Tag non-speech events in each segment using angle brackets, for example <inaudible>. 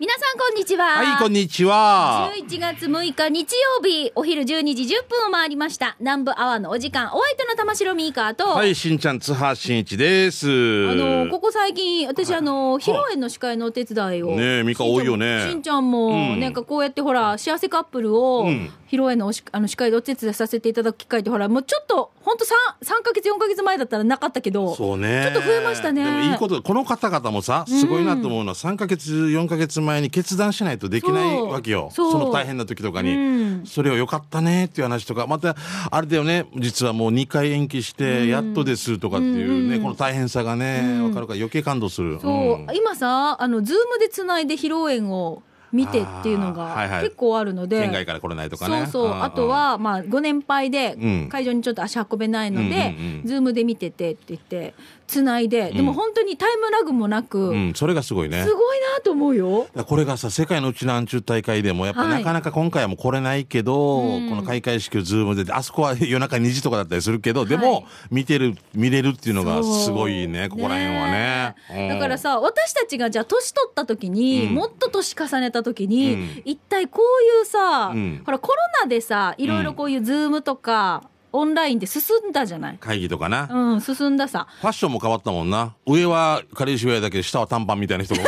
皆さんこんにちは。はい、こんにちは。11月6日日曜日、お昼12時10分を回りました。南部アワーのお時間、お相手の玉城ミーカーと。はい、しんちゃん、津波しんいちです。あの、ここ最近、私、あの、披露宴の司会のお手伝いを。ねえ、ミカ多いよね。しんちゃんも、うん、なんかこうやってほら、幸せカップルを、披露宴のおしあの司会でお手伝いさせていただく機会ってほら、もうちょっと、本当三三ヶ月四ヶ月前だったらなかったけど、そうね。ちょっと増えましたね。でもいいことこの方々もさ、すごいなと思うのは三、かヶ月四ヶ月前に決断しないとできないわけよ。その大変な時とかに、うん、それをよかったねっていう話とか、またあれだよね、実はもう二回延期してやっとですとかっていうね、うん、この大変さがね、わかるから余計感動する。そう、今さ、あのズームでつないで披露宴を。見てっていうのが結構あるので、はいはい、県外から来れないとかねそうそうあとはまあご年配で会場にちょっと足運べないので、うん、ズームで見ててって言ってつないで、でも本当にタイムラグもなく、うん、それがすごいね。すごいなと思うよ。これがさ、世界のうちなんちゅう大会でも、やっぱなかなか今回はもう来れないけど、はい、この開会式をズームで、あそこは夜中2時とかだったりするけど、でも、見てる、見れるっていうのがすごいね、ここら辺はね。ねだからさ、私たちがじゃあ年取った時に、もっと年重ねた時に、一体こういうさ、ほらコロナでさ、いろいろこういうズームとか、オンラインで進んだじゃない会議とかなうん進んださファッションも変わったもんな上は仮渋谷だけど下は短パンみたいな人が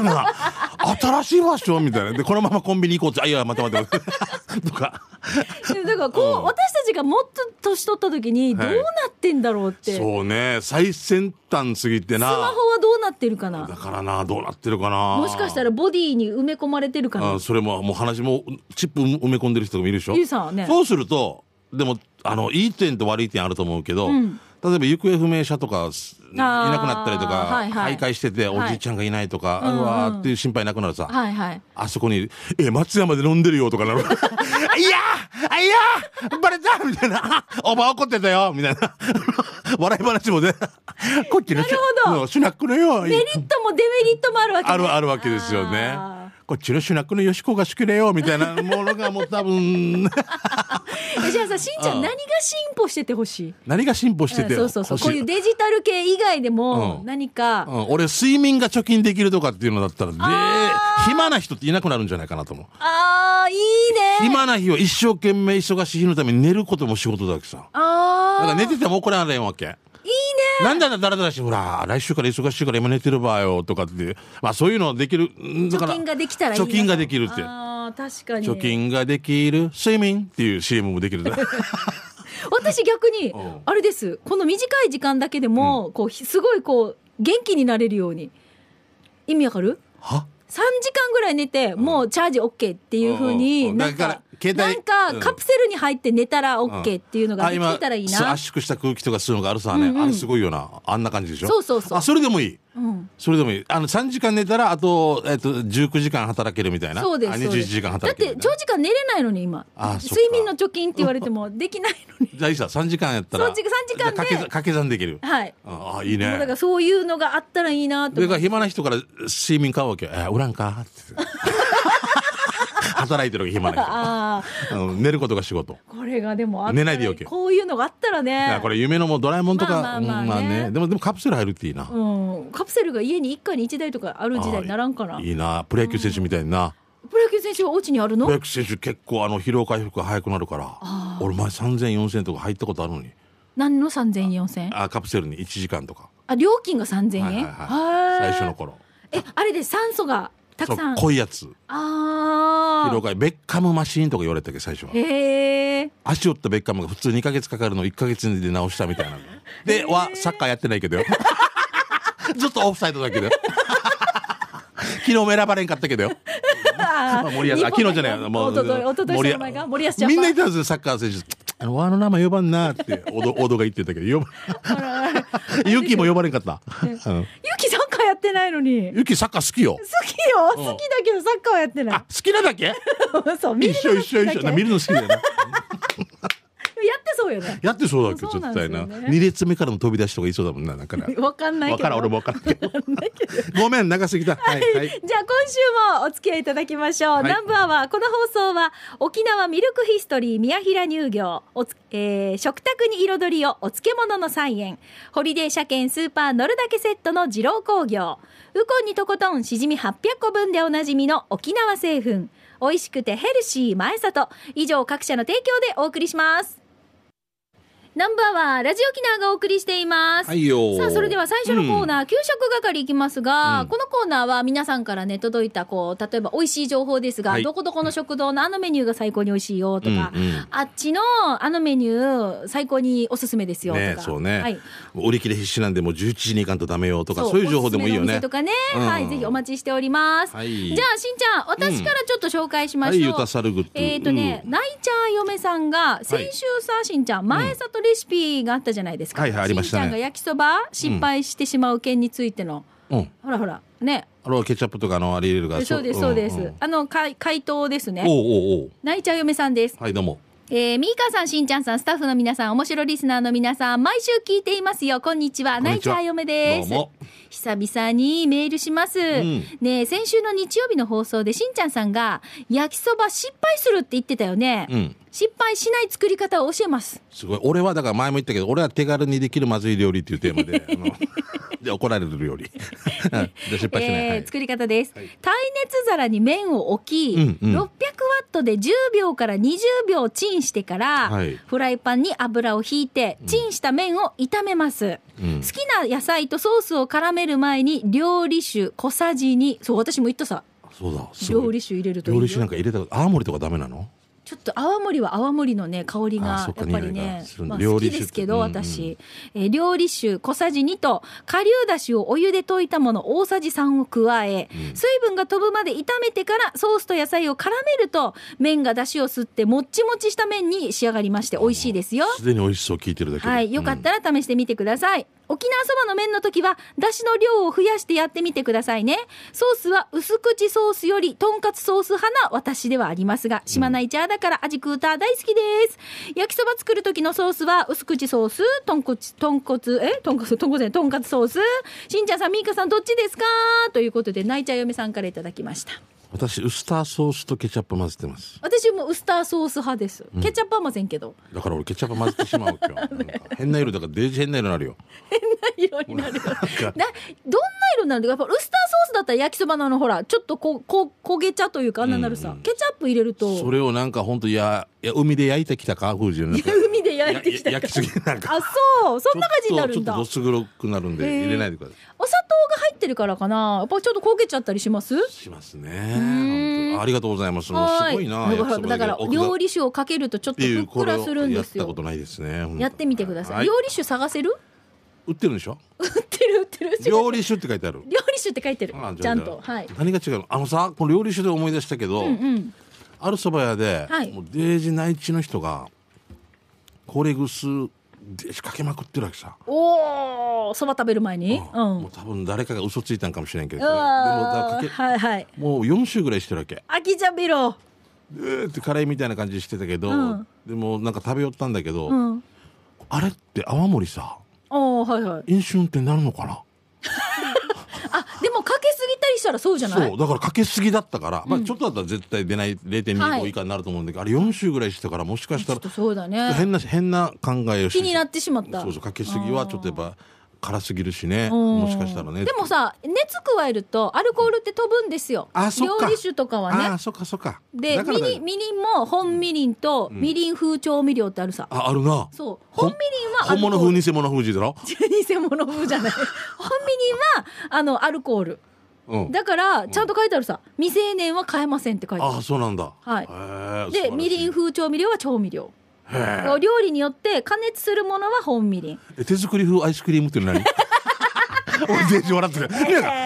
<laughs> 新しいファッションみたいなでこのままコンビニ行こうってあいや待たて待て待て <laughs> とかだからこう、うん、私たちがもっと年取った時にどうなってんだろうって、はい、そうね最先端すぎてなスマホはどうなってるかなだからなどうなってるかなもしかしたらボディに埋め込まれてるかなそれももう話もチップ埋め込んでる人もいるでしょ、ね、そうするとでもあのいい点と悪い点あると思うけど、うん、例えば行方不明者とかいなくなったりとか、はいはい、徘徊してておじいちゃんがいないとか、はい、うわーっていう心配なくなるさ、あそこに「え松山で飲んでるよ」とかなる <laughs> いやいやバレた!」みたいな「おば怒ってたよ」みたいな <laughs> 笑い話もねこっちのシュナックのよメリットもデメリットもあるわけ、ね、あるあるわけですよね。こっちの主役のよしこが好きだよみたいな <laughs> ものがもう多分 <laughs> じゃあさしんちゃん何が進歩しててほしい何が進歩してて、うそうそうそうこういうデジタル系以外でも何か、うん俺睡眠が貯金できるとかっていうのだったらで暇な人っていなくなるんじゃないかなと思うああいいね暇な日は一生懸命忙しい日のために寝ることも仕事だけさああだから寝てても怒られんわけなんだだらだらしほら来週から忙しいから今寝てるばよとかってまあそういうのできる貯金ができたらいい貯金ができるってあ確かに貯金ができる睡眠っていう CM もできる <laughs> 私逆に <laughs> あれですこの短い時間だけでも、うん、こうすごいこう元気になれるように意味わかるは3時間ぐらい寝て、もうチャージ OK っていうふうに、うんうん、だから携帯なんか、カプセルに入って寝たら OK っていうのができたらいいな、圧縮した空気とかするのがあるさね、うんうん、あれすごいよなあんな感じでしょそうそうそうあそれでもいい、うん、それでもいいあの3時間寝たらあと,、えっと19時間働けるみたいなそうですそうです時間働けるだって長時間寝れないのに今睡眠の貯金って言われてもできないのに <laughs> じゃあいいさ3時間やったら3時間で掛け算できるはいああいいねだからそういうのがあったらいいなとそれから暇な人から睡眠買うわけ「えー、おらんか?」って。<laughs> 働いてる暇ない <laughs> 寝ることが仕事これがでも寝ないでよけこういうのがあったらねこれ夢のもドラえもんとかまあね,、でもでもカプセル入るっていいな、うん、カプセルが家に一家に一台とかある時代にならんからいいなプロ野球選手みたいな、うん、プロ野球選手はお家にあるのプロ野球選手結構あの疲労回復が早くなるから俺前30004000とか入ったことあるのに何の30004000あカプセルに1時間とかあ料金が3000円、はいはいはい、最初の頃えあれで酸素がたくさん濃いやつあ疲ベッカムマシーンとか言われたけど最初はへえ足折ったベッカムが普通2か月かかるの1か月で直したみたいな <laughs> ではサッカーやってないけど <laughs> ずっとオフサイドだけど <laughs> 昨日も選ばれんかったけどよ森保昨日じゃないもう森保森保みんな言ったんですよサッカー選手あの、わの名前呼ばんなって、おど、おどが言ってたけど、呼ば、ゆきも呼ばれんかった。ゆきさんやってないのにゆきサッカー好きよ好きよ、うん、好きだけどサッカーはやってない好きなだけ <laughs> そう見るの好きだけ一緒一緒一緒見るの好きだよやってそうよねやってそうだけど絶対な二、ね、列目からの飛び出しとか言いそうだもんなだからわかんないけど俺もわかんけどごめん長すぎた、はい、はい、じゃあ今週もお付き合いいただきましょう、はい、ナンバーはこの放送は沖縄ミルクヒストリー宮平乳業おつ、えー、食卓に彩りをお漬物の菜園ホリデー車検スーパー乗るだけセットの二郎工業ウコンにとことんしじみ800個分でおなじみの沖縄製粉美味しくてヘルシー前里以上各社の提供でお送りしますナンバーはラジオキナーがお送りしています。はいよさあ、それでは最初のコーナー、給食係いきますが、このコーナーは皆さんからね、届いた、こう、例えば美味しい情報ですが、はいどこどこの食堂のあのメニューが最高に美味しいよとか、うんうんあっちのあのメニュー最高におすすめですよとか。ねそうね、はい。売り切れ必死なんでもう11時に行かんとダメよとかそういう情報でもいいよおすすねとかね、うんはい、ぜひお待ちしております。はいじゃあ、しんちゃん、私からちょっと紹介しましょう。はいゆたさるぐっえっ、とね、ライチャー嫁さんが、先週さ、しんちゃん、前里レシピがあったじゃないですか、はいはいありましたねゃんが焼きそば失敗してしまう件についての、うんほらほらねあれはケチャップとかのあれ入れるかそうですそうです、んんあのかい回答ですねおうおうおう泣いちゃう嫁さんですはいどうもえー、ミーカさん、しんちゃんさん、スタッフの皆さん、面白リスナーの皆さん、毎週聞いていますよ。こんにちは、こんナイちゃう嫁です。どうも久々にメールします。うん、ね先週の日曜日の放送でしんちゃんさんが、焼きそば失敗するって言ってたよね。うん、失敗しない作り方を教えます。すごい。俺はだから前も言ったけど、俺は手軽にできるまずい料理っていうテーマで、<laughs> で怒られる料理。<laughs> 失敗しない、えーはい、作り方です、はい、耐熱皿に麺を置き、うんうん、600ワットで10秒から20秒チンしてから、はい、フライパンに油を引いて、チンした麺を炒めます。ん、好きな野菜とソースを絡める前に料理酒小さじ2そう私も言ったさそうだ料理酒入れると料理酒なんか入れたら青森とかダメなのちょっと泡盛は泡盛のね香りがやっぱりねまあ、好きですけど私、うんうん、え料理酒小さじ2と顆粒だしをお湯で溶いたもの大さじ3を加え、うん、水分が飛ぶまで炒めてからソースと野菜を絡めると麺がだしを吸ってもっちもちした麺に仕上がりまして美味しいですよすでに美味しそう聞いてるだけはいよかったら試してみてください、うん沖縄そばの麺の時はだしの量を増やしてやってみてくださいねソースは薄口ソースよりとんかつソース派な私ではありますが島内茶だから味クーター大好きです焼きそば作る時のソースは薄口ソースとんこつとんこつえとんこつとんこつとんかつソースしんちゃんさんみーかさんどっちですかということで泣いちゃ嫁さんからいただきました私ウスターソースとケチャップ混ぜてます私もウスターソース派です、うん、ケチャップは混ぜんけどだから俺ケチャップ混ぜてしまう今日 <laughs> ね、変な色だからデージ変な色になるよ変な色になるよ <laughs> などんな色になるやっぱウスターソースだったら焼きそばなのほらちょっとここ焦げ茶というかあんななるさ、うんうん、ケチャップ入れるとそれをなんかほんとやや海で焼いてきたか風神ゃな焼いてきた焼きすぎなんかあそうそんな感じになるんだちょっとどす黒くなるんで入れないでくださいお砂糖が入ってるからかなやっぱちょっと焦げちゃったりしますしますねありがとうございますすごいなだから料理酒をかけるとちょっとふっくらするんですよやったことないですねやってみてください、料理酒探せる売ってるんでしょ売ってる売ってる料理酒って書いてある料理酒って書いてるちゃんとはい何が違うのあのさこの料理酒で思い出したけど、ある蕎麦屋で、もうデージ内地の人がコーレグスで仕掛けまくってるわけさおおそば食べる前に、うんもう多分誰かが嘘ついたんかもしれんけどでもけ、はいはい、もう4週ぐらいしてるわけあきちゃびろロえーってカレーみたいな感じしてたけど、うん、でもなんか食べよったんだけど、うん、あれって泡盛さおはいはい飲酒運転なるのかなりしたらそうじゃないそうだからかけすぎだったから、まあ、ちょっとだったら絶対出ない0.25以下になると思うんだけど、あれ4週ぐらいしてたからもしかしたらそうだ、ね、変な変な考えをして気になってしまったそうそうかけすぎはちょっとやっぱ辛すぎるしね、もしかしたらねでもさ熱加えるとアルコールって飛ぶんですよ料理酒とかはねあそっかそっかでみりみりんも本みりんとみりん風調味料ってあるさ、ああるなそう本みりんは本物風 <laughs> 偽物風じだろ偽物風じゃない本みりんはあのアルコールだからちゃんと書いてあるさ、未成年は買えませんって書いてあるあそうなんだはいでみりん風調味料は調味料料理によって加熱するものは本みりん手作り風アイスクリームって何 <laughs> 俺全然笑ってる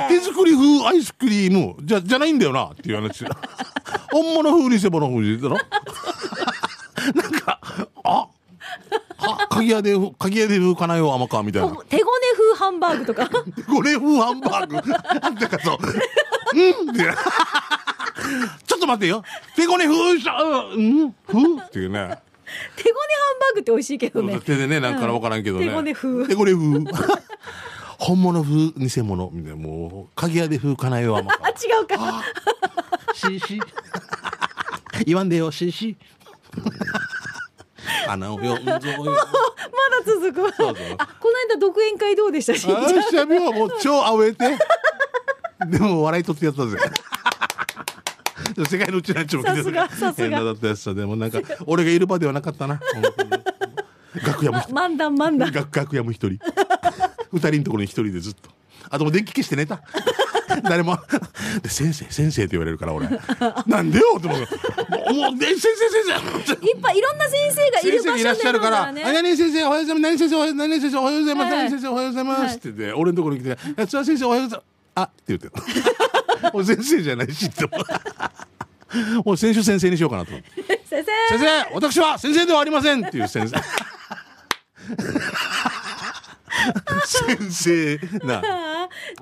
手作り風アイスクリームじゃじゃないんだよなっていう話 <laughs> 本物風にせばの風にだろ <laughs> なんかあ鍵屋で鍵屋で風かなよ甘川みたいな手ごね風ハンバーグとか手ごね風ハンバーグ <laughs> なんかそううんって <laughs> ちょっと待ってよ手ごね風しゃうん風っていうね手ごねハンバーグって美味しいけどね手でねなんかわからんけどね、うん、手ごね風手ごね風本物風偽物みたいなもう鍵屋で風かなよ天川 <laughs> 違うかしし言わんでよしし花を呼んぞまだ続く。この間独演会どうでしたし。あ、しゃはもう超あおえて。<laughs> でも笑い取ってやったぜ。<laughs> 世界のうちなんちも来てる変なだったやつでもなんか俺がいる場ではなかったな楽屋も漫談漫談楽屋も一人二人のところに一人でずっとあともう電気消して寝た <laughs> 誰もで「先生先生」って言われるから俺「なんでよ」って思うもうで先生先生」いっぱいいろんな先生がいる場所でいらっしゃるから「何先生おはようございます何先生おはようございます何先生おはようございます」って言って俺のところに来て「安田先生おはようございます」あって言ってお先生じゃないしって先週先生にしようかなと思って「先生先生私は先生ではありません」っていう先生先生な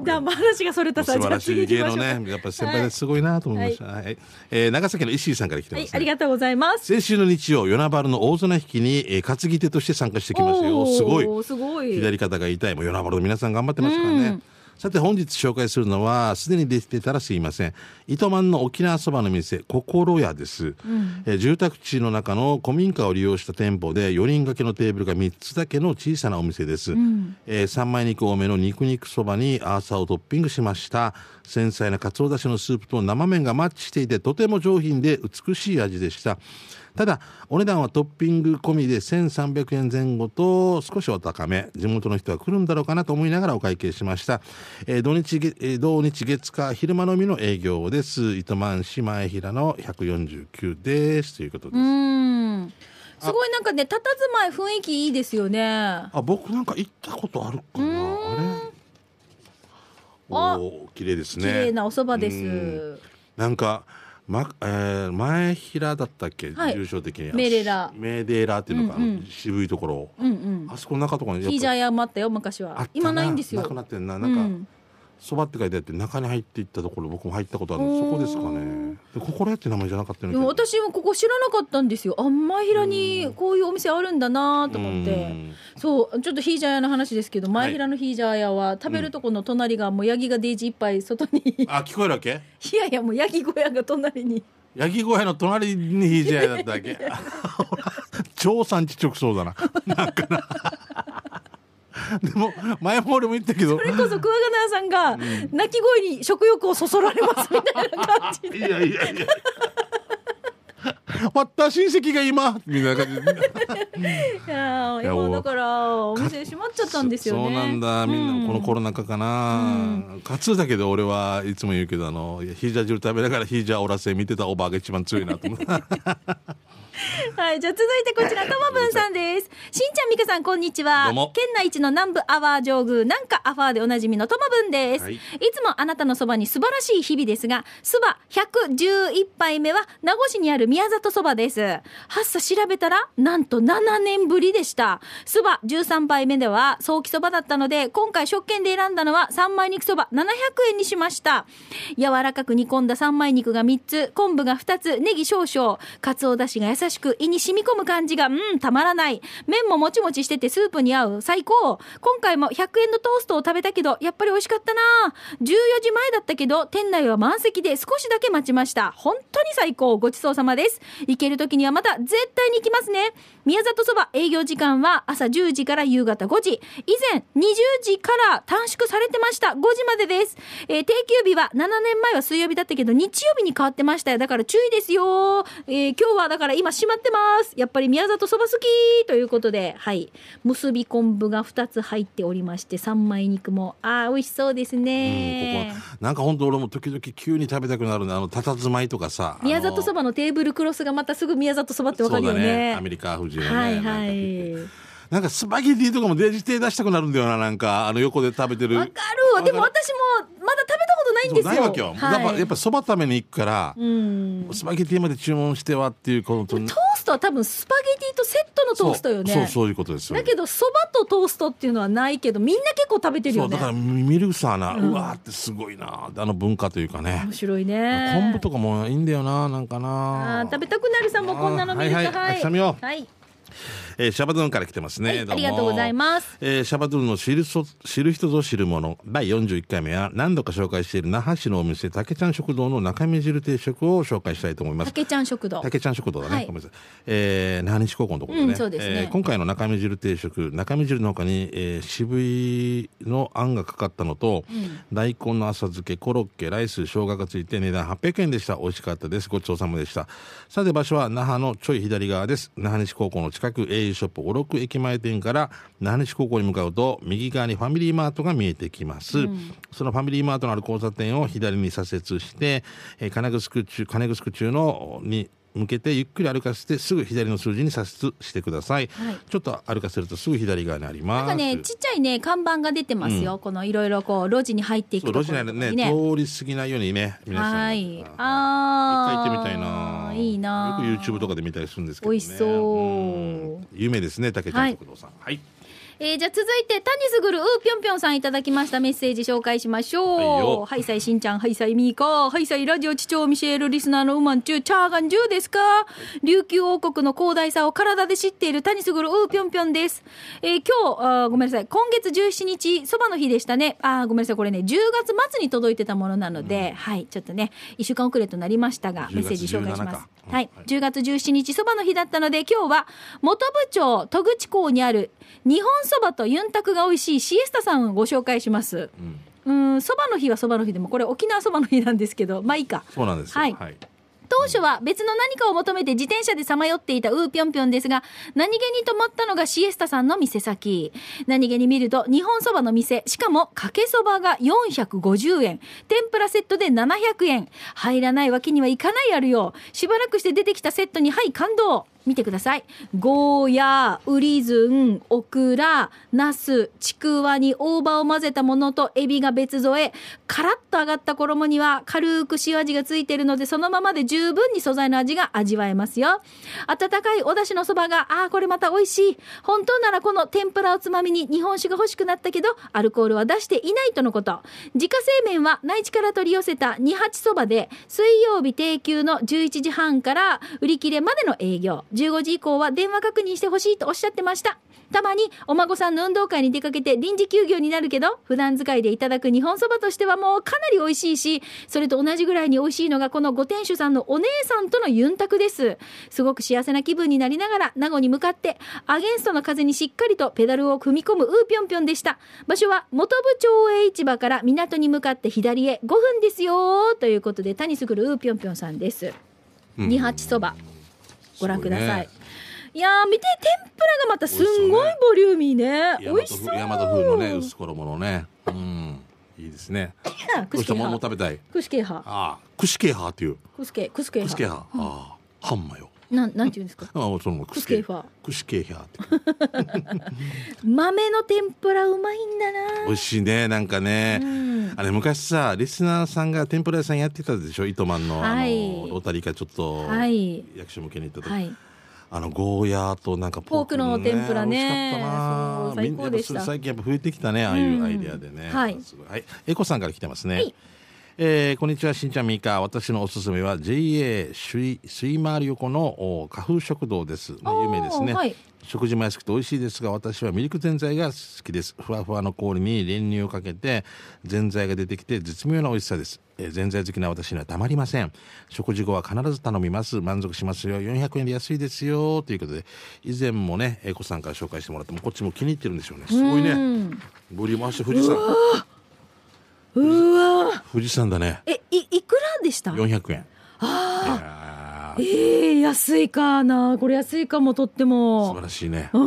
だ話がそれたさ素晴らしい芸能ねやっぱ先輩ですごいなと思いました、はいはい、えー、長崎の石井さんから来てます、ねはい、ありがとうございます先週の日曜与那原の大綱引きに、えー、担ぎ手として参加してきましたよすごいすごい左肩が痛いもう与那原の皆さん頑張ってますからね、うんさて本日紹介するのはすでに出きてたらすいません糸満の沖縄そばの店心屋です、うん、え住宅地の中の古民家を利用した店舗で4人掛けのテーブルが3つだけの小さなお店です、うん、えー、3枚肉多めの肉肉そばにアーサーをトッピングしました繊細なかつおだしのスープと生麺がマッチしていてとても上品で美しい味でしたただお値段はトッピング込みで1300円前後と少しお高め地元の人は来るんだろうかなと思いながらお会計しました、えー、土日土日月火昼間のみの営業です糸満市前平の149ですということですすごいなんかね、佇まい雰囲気いいですよね。あ、僕なんか行ったことあるかな。あれ。おお、綺麗ですね。綺麗なお蕎麦です。なんか。まえー、前平だったっけ、はい、優勝的にメーデラメーデラっていうのか、うんうん、渋いところ、うんうん、あそこの中とかにヒジャヤもあったよ昔は今ないんですよなくなってんななんか、うん、そばって書いてあって中に入っていったところ僕も入ったことあるそこですかね心屋って名前じゃなかったの私もここ知らなかったんですよあんま平にこういうお店あるんだなと思ってそうちょっとヒージャー屋の話ですけど前平のヒージャー屋は食べるとこの隣がもうヤギがデイジいっぱい外に、うん、あ聞こえるわけ <laughs> いやいやもうヤギ小屋が隣にヤギ小屋の隣にヒージャー屋だったわけ <laughs> <laughs> 超産地直送だななんかなでも前も俺も言ったけどそれこそクワガナーさんが鳴き声に食欲をそそられますみたいな感じでいやいやいや割った親戚が今みたいな感じいや今だからお店閉まっちゃったんですよねそうなんだみんなこのコロナ禍かな、か、う、つ、だけど俺はいつも言うけどあのヒージャー汁食べながらヒージャーおらせ見てたおばあが一番強いなと思って <laughs> はい、じゃ続いてこちら、ともぶんさんです。しんちゃん、みかさん、こんにちは。県内一の南部アワー上宮、なんかアファーでおなじみのともぶんです、はい。いつもあなたのそばに素晴らしい日々ですが、そば111杯目は、名護市にある宮里そばです。はっさ調べたら、なんと7年ぶりでした。そば13杯目では、早期そばだったので、今回、食券で選んだのは、三枚肉そば700円にしました。柔らかく煮込んだ三枚肉が3つ、昆布が2つ、ネギ少々、かつおだしが優しいしく胃に染み込む感じが、うん、たまらない。麺ももちもちしててスープに合う。最高。今回も100円のトーストを食べたけど、やっぱり美味しかったな14時前だったけど、店内は満席で少しだけ待ちました。本当に最高。ごちそうさまです。行ける時にはまた絶対に行きますね。宮里そば営業時間は朝10時から夕方5時。以前20時から短縮されてました。5時までです。えー、定休日は7年前は水曜日だったけど、日曜日に変わってましたよ。だから注意ですよ。えー、今日はだから今しまってますやっぱり宮里そば好きということではい結び昆布が2つ入っておりまして三枚肉もああ、美味しそうですねここなんか本当俺も時々急に食べたくなるねあのたたずまいとかさ宮里そばのテーブルクロスがまたすぐ宮里そばってわかるよね、ね、アメリカ風情ねはいはいなんかスパゲティとかもデジ手出したくなるんだよななんかあの横で食べてるわかるでも私もまだ食べたことないんですよないわけよ、はい、やっぱやっぱそば食べに行くからスパゲティまで注文してはっていうこのトーストは多分スパゲティとセットのトーストよねそうそういうことですだけどそばとトーストっていうのはないけどみんな結構食べてるよねだからミルサーな、うん、うわってすごいなあの文化というかね面白いね昆布とかもいいんだよななんかなあ食べたくなるさんもこんなの見るかはい、はいはい、はいえー、シャバドゥンから来てますね、はい、ありがとうございます、えー、シャバドゥンの知るそ知る人ぞ知るもの第41回目は何度か紹介している那覇市のお店竹ちゃん食堂の中身汁定食を紹介したいと思います竹ちゃん食堂竹ちゃん食堂だね、はい、ごめんなさい、えー、那覇西高校のところでねうん、う、ね、えー、今回の中身汁定食中身汁のほかに、えー、渋いのあんがかかったのと、うん、大根の浅漬けコロッケライス生姜がついて値段800円でした美味しかったですごちそうさまでしたさて場所は那覇のちょい左側です那覇西高校の近く au ショップ五六駅前店から名西高校に向かうと右側にファミリーマートが見えてきます、うん、そのファミリーマートのある交差点を左に左折して、えー、金城中金城中のに向けてゆっくり歩かせてすぐ左の数字に左折してください、はい、ちょっと歩かせるとすぐ左側にありますなんかねちっちゃいね看板が出てますよ、うん、このいろいろこう路地に入っていくと路地内ね、ね、通り過ぎないようにね皆さんはいああ一回行ってみたいないいなよく YouTube とかで見たりするんですけど、ね、美味しそう、う夢ですね竹ちゃん食堂さんはい、はいえー、じゃあ続いて、タニスグルうーぴょんぴょんさんいただきましたメッセージ紹介しましょう。はい、さいしんちゃん、はいさいみーか、はいさいラジオ父親ミシェールリスナーのウマンチュー、チャーガンジューですか琉球王国の広大さを体で知っているタニスグルうーぴょんぴょんです。えー、今日あ、ごめんなさい、今月17日、そばの日でしたね。あ、ごめんなさい、これね、10月末に届いてたものなので、うん、はい、ちょっとね、1週間遅れとなりましたが、メッセージ紹介します。はい、10月17日そばの日だったので今日は元部長戸口港にある日本そばとユンタクが美味しいシエスタさんをご紹介します。うんそばの日はそばの日でもこれ沖縄そばの日なんですけどまあいいかそうなんですはい、はい当初は別の何かを求めて自転車でさまよっていたウーピョンピョンですが、何気に泊まったのがシエスタさんの店先。何気に見ると、日本そばの店、しかもかけそばが450円、天ぷらセットで700円。入らないわけにはいかないあるよう。しばらくして出てきたセットに、はい、感動。見てください。ゴーヤー、ウリズン、オクラ、ナス、ちくわに大葉を混ぜたものとエビが別添え。カラッと揚がった衣には軽く塩味がついているので、そのままで十分に素材の味が味わえますよ。温かいお出汁のそばが、ああ、これまた美味しい。本当ならこの天ぷらをつまみに日本酒が欲しくなったけど、アルコールは出していないとのこと。自家製麺は内地から取り寄せた二八そばで、水曜日定休の11時半から売り切れまでの営業。15時以降は電話確認してほしいとおっしゃってました。たまにお孫さんの運動会に出かけて臨時休業になるけど、普段使いでいただく日本そばとしてはもうかなり美味しいし、それと同じぐらいに美味しいのがこのご店主さんのお姉さんとのユンタクです。すごく幸せな気分になりながら、名護に向かって、アゲンストの風にしっかりとペダルを踏み込むウーピョンピョンでした。場所は元部町営市場から港に向かって左へ5分ですよということで、谷すぐるウーピョンピョンさんです。二八そば。うんご覧ください。いや見て天ぷらがまたすんごいボリューミーね美味しそう大和風のね薄衣のねうんいいですねクシケハ食べたいクシケハああクシケハっていうクスケクスケハハンマヨなんなんていうんですか。<laughs> あそのクスケーファクスケーファ <laughs> 豆の天ぷらうまいんだな。美味しいねなんかね、うん。あれ昔さリスナーさんが天ぷら屋さんやってたでしょ糸満の、はい、あのロータリーちょっと、はい、役所向けに行った時。はいあのゴーヤーとなんかポーク、の天ぷらね。最高でし最近やっぱ増えてきたね、ああいうアイデアでね。うん、はい。はい。エコさんから来てますね。はいえー、こんにちは、しんちゃんみーか。私のおすすめは JA 水水回り横の花粉食堂です。有名ですね。はい、食事も安くて美味しいですが、私はミルクぜんざいが好きです。ふわふわの氷に練乳をかけて、ぜんざいが出てきて絶妙な美味しさです。えぜんざい好きな私にはたまりません。食事後は必ず頼みます。満足しますよ。400円で安いですよ。ということで、以前もね、英子さんから紹介してもらっても、こっちも気に入ってるんでしょうね。すごいね。ボリューム足富士山。うわ富士山だねえいいくらでした400円ああええー、安いかなこれ安いかもとっても素晴らしいね、う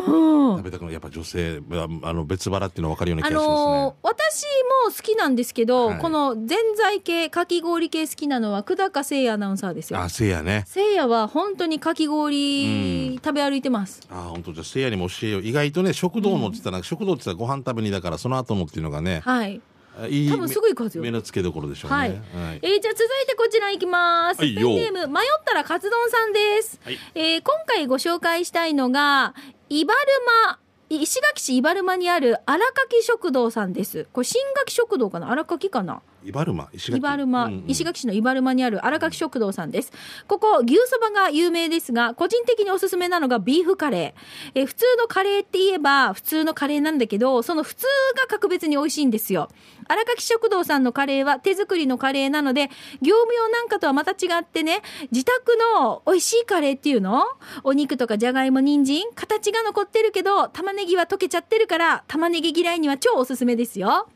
ん、食べたくなやっぱ女性あの別腹っていうの分かるような気がします、ね、あのー、私も好きなんですけど、はい、このぜんざい系かき氷系好きなのは久高誠也アナウンサーですよあせいやねせいやは本当にかき氷、うん、食べ歩いてますあ本当じゃあせいやにも教えよう意外とね食堂のって言ったら、うん、食堂って言ったらご飯食べにだからその後もっていうのがねはいいい多分すぐ行くはずよ目のつけどころでしょうね、はいえー、じゃあ続いてこちらいきます、はいペンネーム迷ったらカツ丼さんです、はいえー今回ご紹介したいのがイバルマ石垣市イバルマにある荒垣食堂さんですこれ新垣食堂かな荒垣かな伊原間石垣原うんうん、石垣市の伊原間にある荒垣食堂さんですここ牛そばが有名ですが個人的におすすめなのがビーフカレーえ普通のカレーって言えば普通のカレーなんだけどその普通が格別に美味しいんですよ荒垣食堂さんのカレーは手作りのカレーなので業務用なんかとはまた違ってね自宅の美味しいカレーっていうのお肉とかじゃがいも人参形が残ってるけど玉ねぎは溶けちゃってるから玉ねぎ嫌いには超おすすめですよ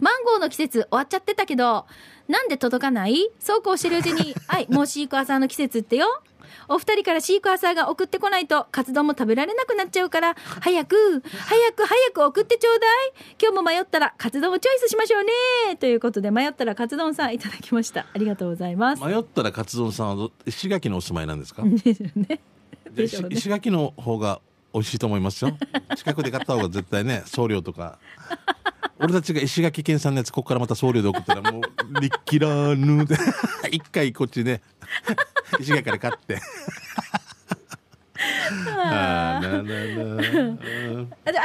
マンゴーの季節終わっちゃってたけど、なんで届かないそうこうしてるうちに、<laughs> はい、もうシークワーサーの季節ってよ。お二人からシークワーサーが送ってこないと、カツ丼も食べられなくなっちゃうから、早く、早く、早く送ってちょうだい。今日も迷ったら、カツ丼をチョイスしましょうね。ということで、迷ったらカツ丼さんいただきました。ありがとうございます。迷ったらカツ丼さんは、石垣のお住まいなんですかね、石垣の方が美味しいと思いますよ <laughs> 近くで買った方が絶対ね送料とか俺たちが石垣県産のやつここからまた送料で送ったらもう「リッキラーヌ」<laughs> 一回こっちね <laughs> 石垣から買って。あ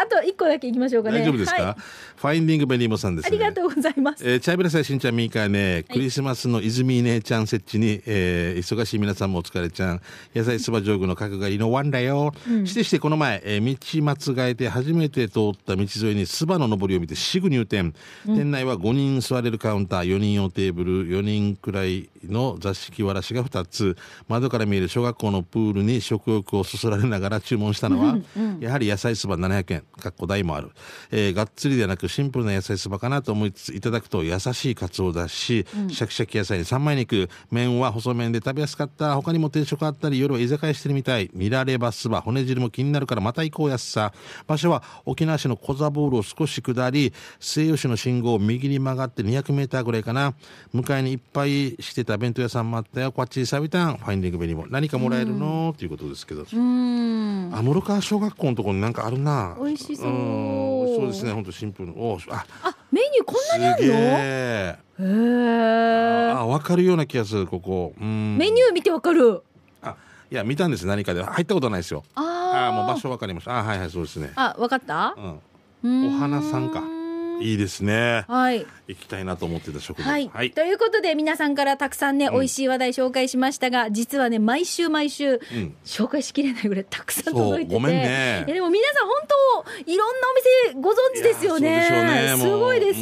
と一個だけいきましょうかね。大丈夫ですか、はい、ファインディングベリーモさんです、ね、ありがとうございます。えー、チャイブラさん、しんちゃん、みーかね、クリスマスの泉姉ちゃん設置に、えー、忙しい皆さんもお疲れちゃん。野菜そば上具の角刈りのワンだよ。うん、してしてこの前、えー、道間違えて初めて通った道沿いにそばの上りを見て、すぐ入店。店内は5人座れるカウンター、4人用テーブル、4人くらいの座敷わらしが2つ窓から見える小学校のプールに食欲をそそられながら注文したのは、うんうん、やはり野菜そば700円かっこ代もある、えー、がっつりではなくシンプルな野菜そばかなと思いつついただくと優しいかつおだし、うん、シャキシャキ野菜に三枚肉麺は細麺で食べやすかった他にも定食あったり夜は居酒屋してるみたい見らればすば骨汁も気になるからまた行こうやさ場所は沖縄市の小座ボールを少し下り西予市の信号を右に曲がって 200m ぐらいかな向かいにいっぱいしてた弁当屋さんもあったよこっちサビタンファインディングベリーも何かもらえるの、っていうことですけどうん室川小学校のところになんかあるな美味しそうそうですね本当シンプルおああメニューこんなにあるのへえあ分かるような気がするここうんメニュー見て分かるあいや見たんです何かで入ったことないですよああもう場所分かりましたあはいはいそうですねあ分かった、うん、お花さんかいいですね。はい。行きたいなと思ってた食堂。はい。はい、ということで、皆さんからたくさんね、美味しい話題紹介しましたが、実はね、毎週毎週、紹介しきれないぐらいたくさん届いてて。ごめんね。でも皆さん本当、いろんなお店ご存知ですよね。ねすごいです。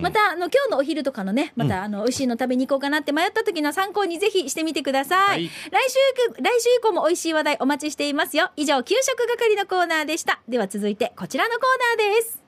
また、あの、今日のお昼とかのね、また、あの、美味しいの食べに行こうかなって迷った時の参考にぜひしてみてください。はい、来週、来週以降も美味しい話題お待ちしていますよ。以上、給食係のコーナーでした。では続いて、こちらのコーナーです。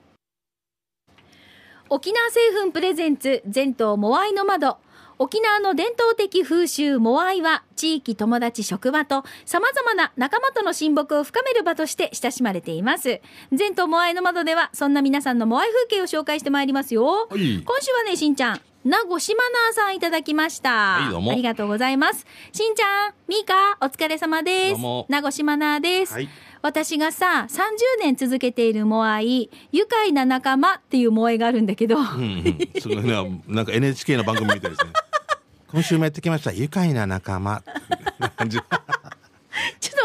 沖縄製粉プレゼンツ全島モアイの窓沖縄の伝統的風習モアイは地域友達職場と様々な仲間との親睦を深める場として親しまれています前頭モアイの窓ではそんな皆さんのモアイ風景を紹介してまいりますよ、今週はねしんちゃん名護島ーさんいただきました、はい、ありがとうございますしんちゃんみーかお疲れ様です名護島ーです、はい私がさ30年続けているモアイ愉快な仲間っていうモアイがあるんだけど、うんうん、そのななんか NHK の番組みたいですね <laughs> 今週もやってきました愉快な仲間 <laughs> ちょっと待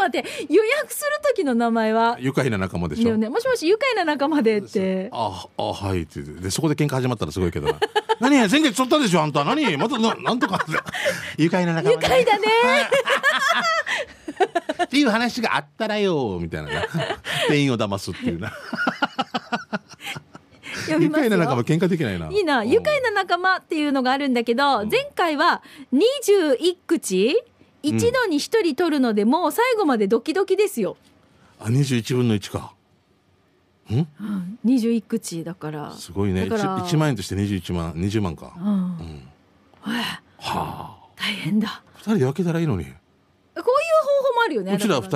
って予約する時の名前は愉快な仲間でしょ、ね、もしもし愉快な仲間でってああはいってでそこで喧嘩始まったらすごいけどな <laughs> 何先月取ったでしょあんた何またななんとか愉快な仲間、愉快だねっていう話があったらよみたいな <laughs> 店員を騙すっていうな愉快な仲間喧嘩できないないいな愉快な仲間っていうのがあるんだけど、うん、前回は21口一度に一人取るので、もう最後までドキドキですよ、うん、あ21分の1かうん、21口だからすごいね 1, 1, 万円として21万20万か、うんうん、はあ大変だ2人で分けたらいいのにあるよねうちら二人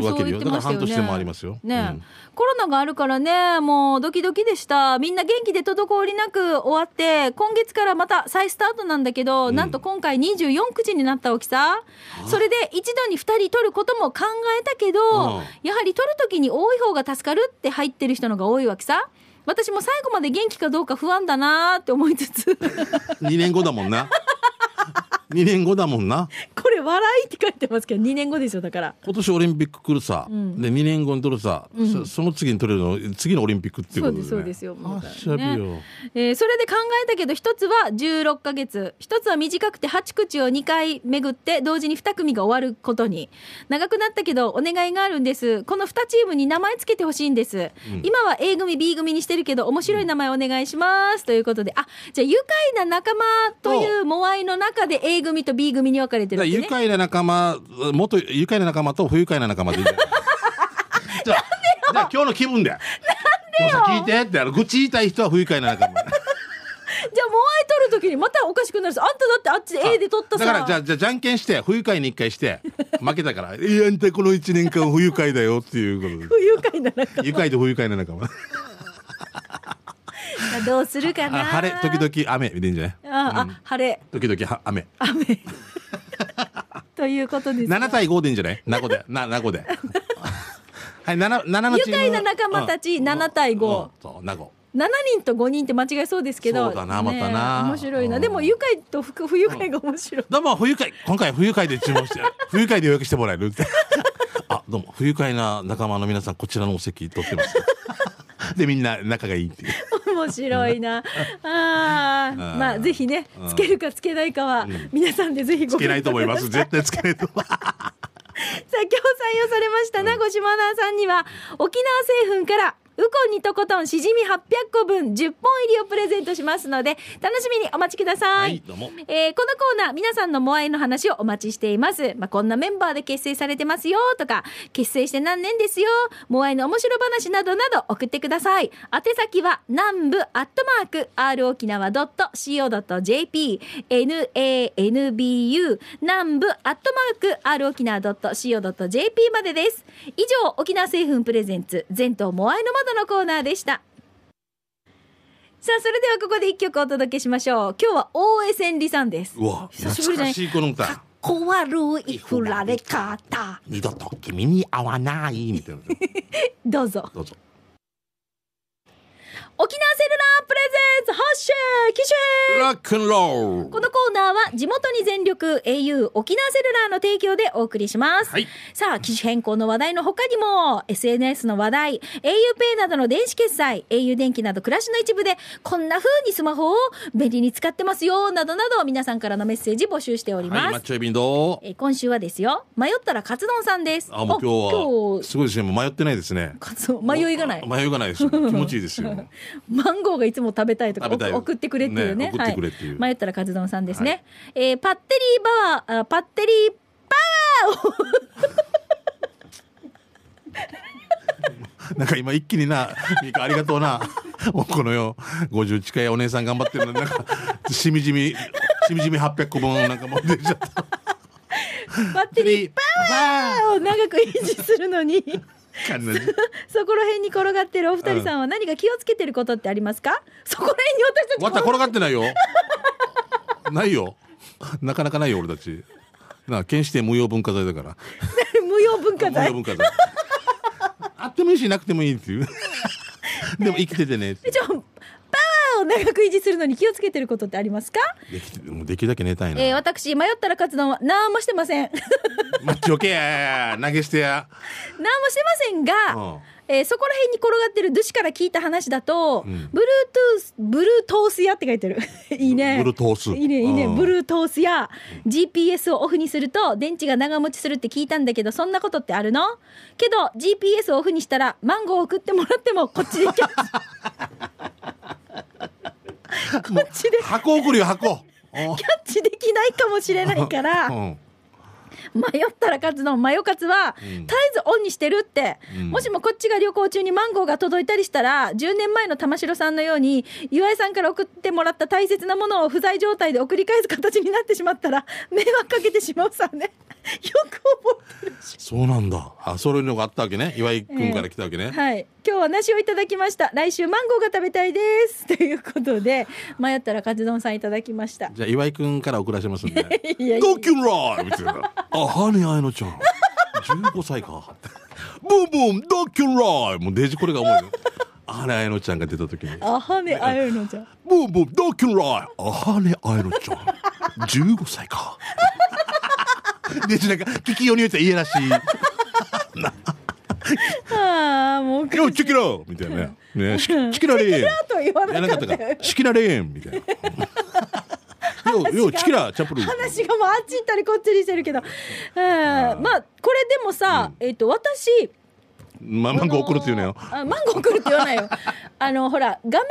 分けるよ、だから半年でもありますよ、ね、コロナがあるからねもうドキドキでしたみんな元気で滞りなく終わって今月からまた再スタートなんだけど、なんと今回24口になった大きさそれで一度に2人取ることも考えたけどやはり取る時に多い方が助かるって入ってる人のが多いわけさ私も最後まで元気かどうか不安だなって思いつつ2 <laughs> 年後だもんな2年後だもんなこれ「笑い」って書いてますけど2年後ですよだから今年オリンピック来るさ、うん、で2年後に取るさ、うん、その次に取れるの次のオリンピックっていうことで、ね、そうですそうですよ、ね、よ、えー、それで考えたけど一つは16か月一つは短くて8口を2回巡って同時に2組が終わることに長くなったけどお願いがあるんですこの2チームに名前つけてほしいんです、うん、今は A 組 B 組にしてるけど面白い名前お願いしますということであじゃあ愉快な仲間というモアイの中で A 組と B 組に分かれてるわけ、ね、愉快な仲間、もっと愉快な仲間と不愉快な仲間でいい <laughs> じゃあ、じゃあ今日の気分で。なんでよ。聞いてって、あの、愚痴言いたい人は不愉快な仲間。<laughs> じゃあもう会いとる時にまたおかしくなるあんただってあっちで A で取っただからじゃあじゃじゃんけんして不愉快に一回して負けたから「いやあんたこの1年間不愉快だよ」っていうことで不愉快な仲間愉快で不愉快な仲間 <laughs> どうするかな晴れ時々雨みたいじゃないあ、う晴れ。時々雨。雨。<laughs> ということです。7対五でいいんじゃない名護で。名護で。<laughs> はい、七七のチーム。愉快な仲間たち、七対五。そう、名護。7人と5人って間違いそうですけどそうだな、またな、面白いな、でも愉快と不愉快が面白い、うん、どうも不愉快今回不愉快で注文して不愉快で予約してもらえるって <laughs> あどうも不愉快な仲間の皆さんこちらのお席取ってますでみんな仲がいいっていう面白いな。<laughs> ああ、まあぜひね、つけるかつけないかは、皆さんでぜひご。つけないと思います。絶対つけないと。<laughs> さあ今日採用されました名越真奈さんには沖縄製粉からウコンにとことんしじみ800個分10本入りをプレゼントしますので、楽しみにお待ちください。はい、どうも。えー、このコーナー、皆さんのモアイの話をお待ちしています。まあ、こんなメンバーで結成されてますよとか、結成して何年ですよ、モアイの面白話などなど送ってください。宛先は、南部アットマーク、r 沖縄 .co.jp、nanbu、南部アットマーク、r 沖縄 .co.jp までです。以上、沖縄製粉プレゼンツ、全島モアイの窓ドのコーナーでした。さあ、それではここで一曲お届けしましょう。今日は大江千里さんです。うわ、久しぶりじゃない。この歌。こわるい振られ方。二度と君に会わないみたいな。<laughs> どうぞ。どうぞ。沖縄セルラープレゼンツ発射機種ラックンローこのコーナーは地元に全力 au 沖縄セルラーの提供でお送りします、はい、さあ機種変更の話題の他にも SNS の話題 a u ペイなどの電子決済 au 電気など暮らしの一部でこんな風にスマホを便利に使ってますよなどなど皆さんからのメッセージ募集しております、はい、マッチョビンド今週はですよ迷ったらカツ丼さんですあもう今日はすごいですねもう迷ってないですねカツ迷いがない迷いがないです気持ちいいですよ <laughs> マンゴーがいつも食べたいとか送ってくれっていうね、ねはい、迷ったらカツ丼さんですね、はい、えー、パッテリーバワーパッテリーパワーを <laughs> なんか今一気にな、ミカありがとうな。もうこのよ、50近いお姉さん頑張ってるのなんか、しみじみ、しみじみ800個分なんかもう出ちゃった。バ <laughs> ッテリーパワーを長く維持するのに <laughs> そこら辺に転がってるお二人さんは何か気をつけてることってありますか、そこら辺に私たちわた転がってないよないよなかなかないよ俺たちなあ県指定無用文化財だから <laughs> 無用文化財あってもいいしなくてもいいっていうでも生きててねじゃあ長く維持するのに気をつけてることってありますかできもうできるだけ寝たいな、えー、私迷ったら勝つのは何もしてませんマッチョけや投げしてや何もしてませんが、うえー、そこら辺に転がってる樹脂から聞いた話だと、うん、ブルートゥース、ブルートースやって書いてる。<laughs> いいね。ブルートース。いいね、いいね。ブルートース屋。GPS をオフにすると、電池が長持ちするって聞いたんだけど、そんなことってあるのけど、GPS をオフにしたら、マンゴー送ってもらっても、こっちで行け。<laughs> キャッチで箱送るよ箱 <laughs> キャッチできないかもしれないから、うん、迷ったら勝つのマヨカツは、うん、絶えずオンにしてるって、うん、もしもこっちが旅行中にマンゴーが届いたりしたら10年前の玉城さんのように岩井さんから送ってもらった大切なものを不在状態で送り返す形になってしまったら迷惑かけてしまうさね。よく覚えてるそうなんだあそういうのがあったわけね岩井君から来たわけね、えー、はい今日は梨をいただきました来週マンゴーが食べたいですということで迷ったらカツ丼さんいただきましたじゃあ岩井君から送らせますんで「<laughs> いやいキュライみたいな「あハニーアイノちゃん15歳か」ブンブンドキュンライもうデジこれが重いよあれあやのちゃんが出た時に。あはねあやのちゃん。ブーブードキュンライ。あはねあやのちゃん。15歳か。でなんか適用によっては家らしいああもう「よチキラ!」みたいな「ね、しチキラレーと言わなかったから「チキラレーン」みたいな。よよチキラチャップル話がもうあっち行ったりこっちにしてるけど、うまあこれでもさ、うん、えっ、ー、と私まマンゴー送るって言うのよあマンゴー送るって言わないよ <laughs> あのほら画面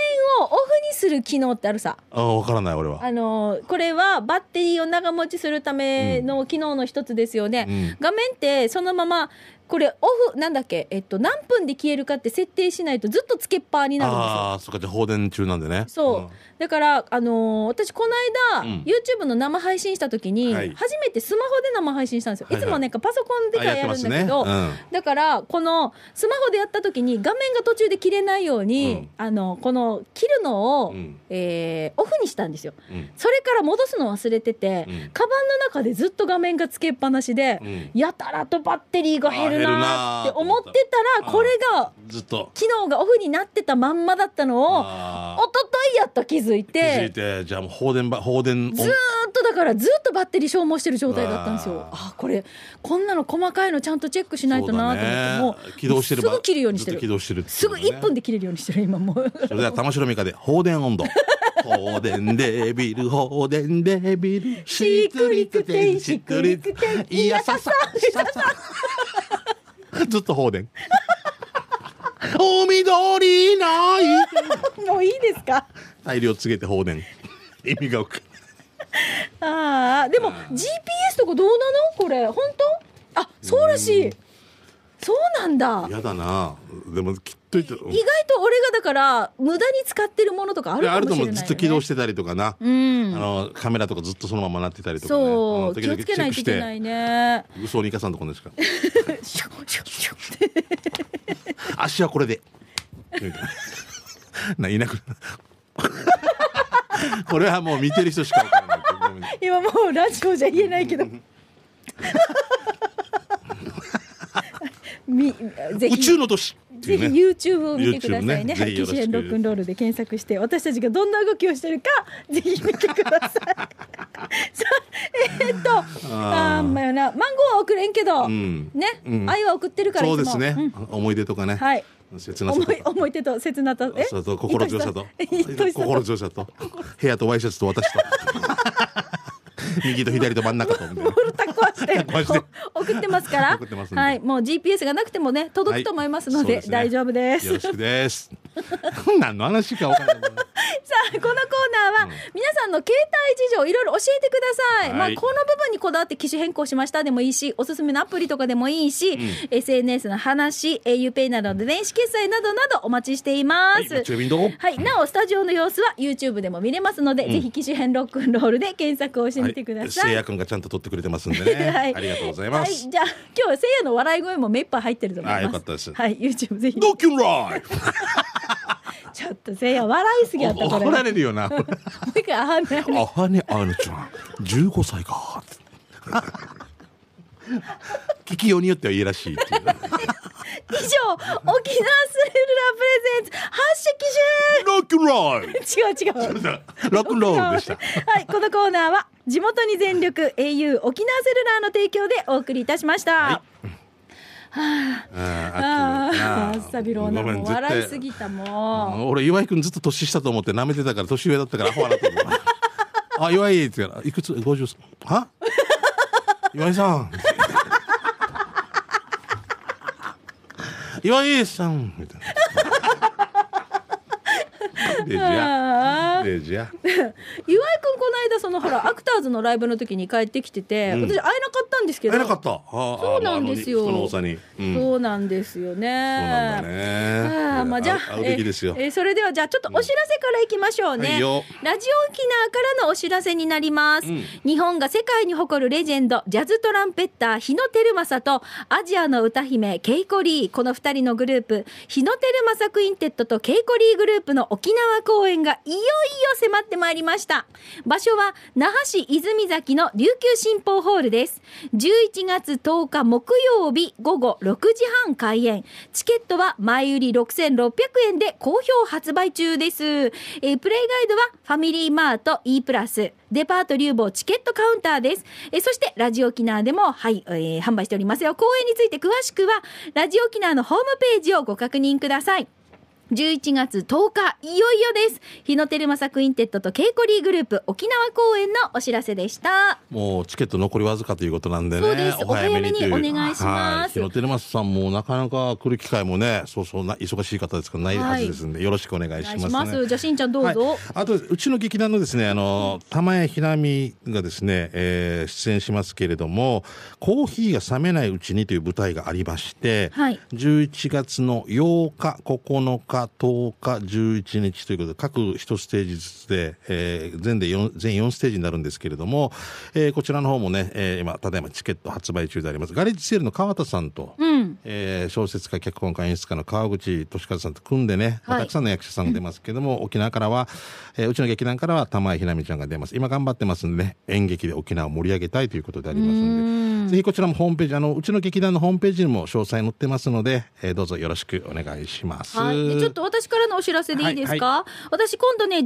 をオフにする機能ってあるさあ分からない俺はあのこれはバッテリーを長持ちするための機能の一つですよね、うん、画面ってそのままこれオフなんだっけ、えっと、何分で消えるかって設定しないとずっとつけっぱになるんですよああそっかじゃ放電中なんでねそう、うん、だから、あのー、私この間、うん、YouTube の生配信した時に、はい、初めてスマホで生配信したんですよ、はいはい、いつもなんかパソコンでやるんだけど、ねうん、だからこのスマホでやった時に画面が途中で切れないように、あのこの切るのを、うん、えー、オフにしたんですよ、それから戻すの忘れてて、うん、カバンの中でずっと画面がつけっぱなしで、やたらとバッテリーが減るるなって思ってたらこれがずっと機能がオフになってたまんまだったのを一昨日やっと気づいて気づいてじゃあもう放電放電ずっとだからずっとバッテリー消耗してる状態だったんですよあこれこんなの細かいのちゃんとチェックしないとなと思ってもう起動してるすぐ切るようにしてる起動してるすぐ1分で切れるようにしてる今もうそれでは玉城美香で放電温度 <laughs> 放電デビル放電デビルしくりくてんしくりくてんいやささささ <laughs> ずっと放電 <laughs> お緑ない <laughs> もういいですか大量告げて放電意味がわかああでも GPS とかどうなのこれ本当あそうらしいそうなんだやだなでもきといた意外と俺がだから無駄に使ってるものとかあるかもしれない、ね、あると思うずっと起動してたりとかな、うん、あのカメラとかずっとそのままなってたりとか、ね、そう、気をつけないといけないね嘘にいかさんとこですか <laughs> 足はこれで <laughs> ないなくなこれはもう見てる人しか分からない今もうラジオじゃ言えないけど <laughs> み宇宙の年ぜひ YouTube を見てくださいね。はい、機種ロックンロールで検索して、私たちがどんな動きをしてるか、ぜひ見てください。さあえー、っと、ああまよな、マンゴーは送れんけど、うん、ね、うん、愛は送ってるから。そうですね、うん、思い出とかね。はい。切なさ思い思い出と切なとえ心強さと <laughs> 心強さと <laughs> 部屋とワイシャツと私と。<laughs> 右と左と真ん中とみたいな。<laughs> 送ってますから。はい、もう GPS がなくてもね届くと思いますので,、大丈夫です。よろしくです。何の話かわからない。<laughs> さあこのコーナーは皆さんの携帯事情いろいろ教えてください。まあこの部分にこだわって機種変更しましたでもいいし、おすすめのアプリとかでもいいし、SNS の話、auPay などの電子決済などなどお待ちしています。はい、なおスタジオの様子は YouTube でも見れますので、ぜひ機種変ロックンロールで検索をして見てください。せいやくんがちゃんと取ってくれてますんでね。<laughs> はい、ありがとうございます。はい、じゃあ今日せいやの笑い声も目いっぱい入ってると思います。あ、よかったです。はい、YouTube ぜひ。ドキュライ。<laughs> ちょっとせいや笑いすぎやったこれ。怒られるよな。<laughs> あはねあはねあのちゃん、十五歳か。<laughs> 聞きようによってはいやらしいいう以上沖縄スレルラープレゼンツ発射機種ロックンロール違う違うロックンロールでしたはいこのコーナーは地元に全力 au 沖縄セルラーの提供でお送りいたしました、はいはあ、ああ、ああああ、もああ、ああ。ああ。う。俺岩井君ずっと年下と思って舐めてたから年上だったからアホあ。ああ。ああ岩井ってからいくつ50は？岩井さん <laughs> 岩井さんみたいなでじゃ <laughs> でじゃ岩井君この間そのほらアクターズのライブの時に帰ってきてて、うん、私会えなかったんですけど会えなかったそうなんですよ、うん、そうなんですよねああまあじゃあえー、それではじゃちょっとお知らせからいきましょうね、うんはい、ラジオ沖縄からのお知らせになります、日本が世界に誇るレジェンドジャズトランペッター日野輝正とアジアの歌姫ケイコリーこの二人のグループ日野輝正クインテッドとケイコリーグループの沖縄縄公演がいよいよ迫ってまいりました場所は那覇市泉崎の琉球新報ホールです11月10日木曜日午後6時半開演チケットは前売り6600円で好評発売中です、えー、プレイガイドはファミリーマート E プラスデパート流房チケットカウンターです。えそして、ラジオ沖縄でも、はい、えー、販売しておりますよ。公演について詳しくは、ラジオ沖縄のホームページをご確認ください。11月10日、いよいよです。日野テルマサクインテッドとケイコリーグループ沖縄公演のお知らせでした。もうチケット残りわずかということなんでね。そうです。お早めにお願いします。日野テルマサさんもなかなか来る機会もね、そうそうな忙しい方ですからないはずですんで、はい、よろしくお願いします、ね、ますじゃあしんちゃんどうぞ。はい、あとうちの劇団のですね、あの玉屋ひなみがですね、えー、出演しますけれども、コーヒーが冷めないうちにという舞台がありまして、はい、11月の8日9日日、10日、11日ということで、各1ステージずつで、えー、全で4全4ステージになるんですけれども、えー、こちらの方もね、えー、今、ただいまチケット発売中であります、ガレージセールの川田さんと、うん、えー、小説家、脚本家、演出家の川口俊和さんと組んでね、はい、たくさんの役者さんが出ますけども、<laughs> 沖縄からは、えー、うちの劇団からは玉井ひなみちゃんが出ます。今頑張ってますんでね、演劇で沖縄を盛り上げたいということでありますんで、ぜひこちらもホームページ、あの、うちの劇団のホームページにも詳細載ってますので、えー、どうぞよろしくお願いします。はいょっと私からのお知らせでいいですか、はいはい、私今度ね、11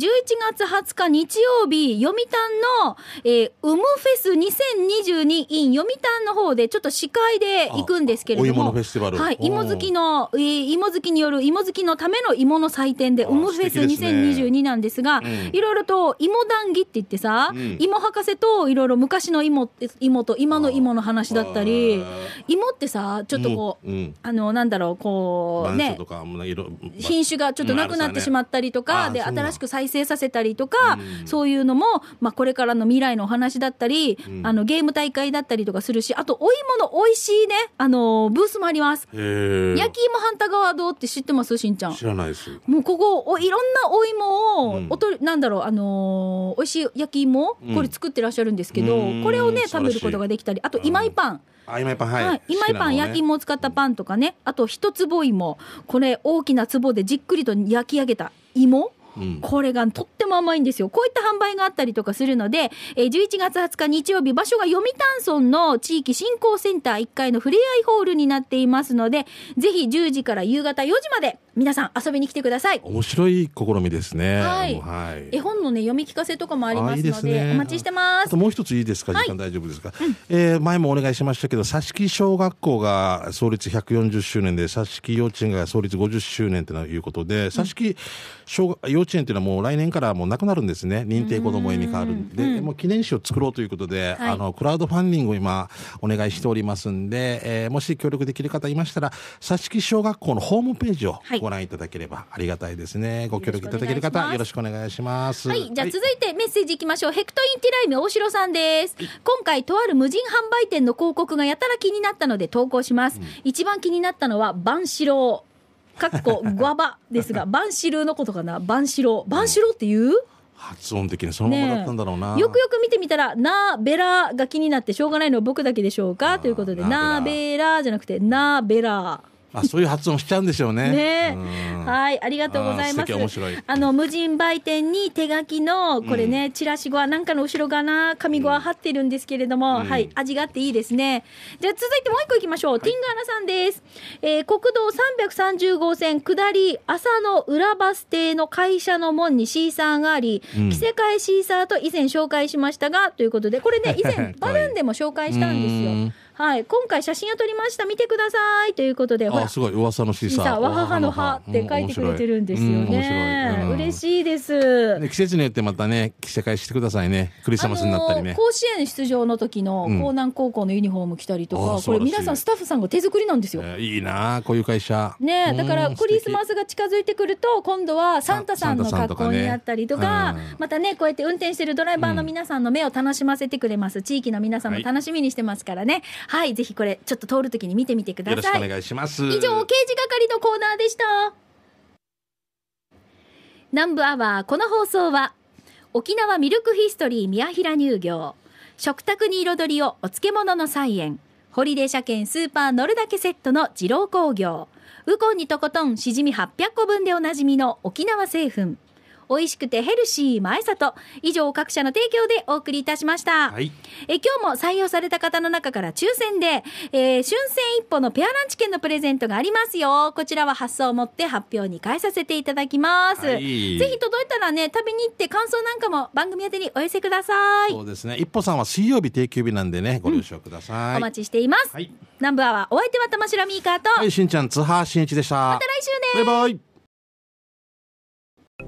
月20日日曜日、読谷の、えー、ウムフェス2022 in 読谷の方で、ちょっと司会で行くんですけれども。はい、芋好きの、えー、芋好きによる芋好きのための芋の祭典で、ウムフェス2022なんですが、いろいろと芋談義って言ってさ、うん、芋博士といろいろ昔の芋芋と今の芋の話だったり、芋ってさ、ちょっとこう、うんうん、あの、なんだろう、こうね、品種がちょっとなくなってしまったりとか、で、新しく再生させたりとか、そういうのも、まあ、これからの未来のお話だったり、あの、ゲーム大会だったりとかするし、あと、お芋の美味しいね、あの、ブースもあります。焼き芋ハンタ川堂って知ってますしんちゃん。知らないです。もうここ、おいろんなお芋を、おとなんだろう、あの美味しい焼き芋、これ作ってらっしゃるんですけど、これをね、食べることができたり、あと、今井パン。あ今井パンはい、はい、今井パン、ね、焼き芋を使ったパンとかねあと一坪芋これ大きな壺でじっくりと焼き上げた芋うん、これがとっても甘いんですよ。こういった販売があったりとかするので、えー、11月20日日曜日、場所が読谷村の地域振興センター1階のふれあいホールになっていますので、ぜひ10時から夕方4時まで皆さん遊びに来てください面白い試みですねはい、はい、絵本のね読み聞かせとかもありますので、ね、お待ちしてますもう一ついいですか、時間大丈夫ですか、うえー、前もお願いしましたけど佐敷小学校が創立140周年で佐敷幼稚園が創立50周年ということで、佐敷小幼稚園というのはもう来年からもうなくなるんですね認定子ども園に変わるんで、うん、もう記念誌を作ろうということで、はい、あのクラウドファンディングを今お願いしておりますんで、えー、もし協力できる方いましたら佐敷小学校のホームページを、はいご覧いただければありがたいですね。ご協力いただける方よろしくお願いします。はい、じゃあ続いてメッセージいきましょう。ヘクトインティライム大城さんです。今回とある無人販売店の広告がやたら気になったので投稿します。うん、一番気になったのはバンシロー。かっこグワバ <laughs> ですが、バンシルのことかな、バンシロー、バンシローっていう。うん発音的にそのままだったんだろうな、よくよく見てみたら「なべら」が気になってしょうがないのは僕だけでしょうかということで「なべら」じゃなくて「なべら」あそういう発音しちゃうんでしょうね。ねはいありがとうございます。あの無人売店に手書きのこれね、うん、チラシ語はなんかの後ろ側な紙語は貼ってるんですけれども、うん、はい味があっていいですね。じゃあ続いてもう一個いきましょう。はい、ティンガーナさんです。えー、国道三百三十号線下り朝の裏バス停の会社の門にシーサーがあり、うん、着せ替えシーサーと以前紹介しましたがということでこれね以前 <laughs> バルーンでも紹介したんですよ。はいはい、今回写真を撮りました見てくださいということであすごい噂のシーサーわははの葉って書いてくれてるんですよね、うん、嬉しいです、ね、季節によってまたね着せ替えしてくださいねクリスマスになったりね、甲子園出場の時の江南高校のユニフォーム着たりとか、うん、これ皆さんスタッフさんが手作りなんですよ、えー、いいなこういう会社ねだからクリスマスが近づいてくると今度はサンタさんの格好になったりとか、ねうん、またねこうやって運転してるドライバーの皆さんの目を楽しませてくれます、地域の皆さんも楽しみにしてますからね、はいはいぜひこれちょっと通るときに見てみてくださいよろしくお願いします以上刑事係のコーナーでした南部アワーこの放送は沖縄ミルクヒストリー宮平乳業食卓に彩りをお漬物の菜園ホリデー車検スーパー乗るだけセットの二郎工業ウコンにとことんしじみ800個分でおなじみの沖縄製粉美味しくてヘルシー前里以上各社の提供でお送りいたしました、はい、え今日も採用された方の中から抽選で、えー、春戦一歩のペアランチ券のプレゼントがありますよこちらは発送を持って発表に変えさせていただきます、はい、ぜひ届いたらね旅に行って感想なんかも番組宛にお寄せくださいそうですね一歩さんは水曜日定休日なんでねご了承ください、うん、お待ちしています、はい、ナンバーはお相手は玉城ミーカーとはいしんちゃん津波しんいちでしたまた来週ねバイバイ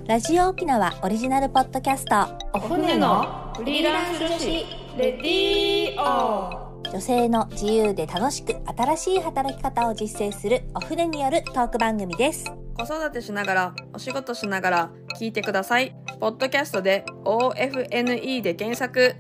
ラジオ沖縄オリジナルポッドキャストお船のフリーランス女子レディオ女性の自由で楽しく新しい働き方を実践するお船によるトーク番組です子育てしながらお仕事しながら聞いてくださいポッドキャストで OFNE で検索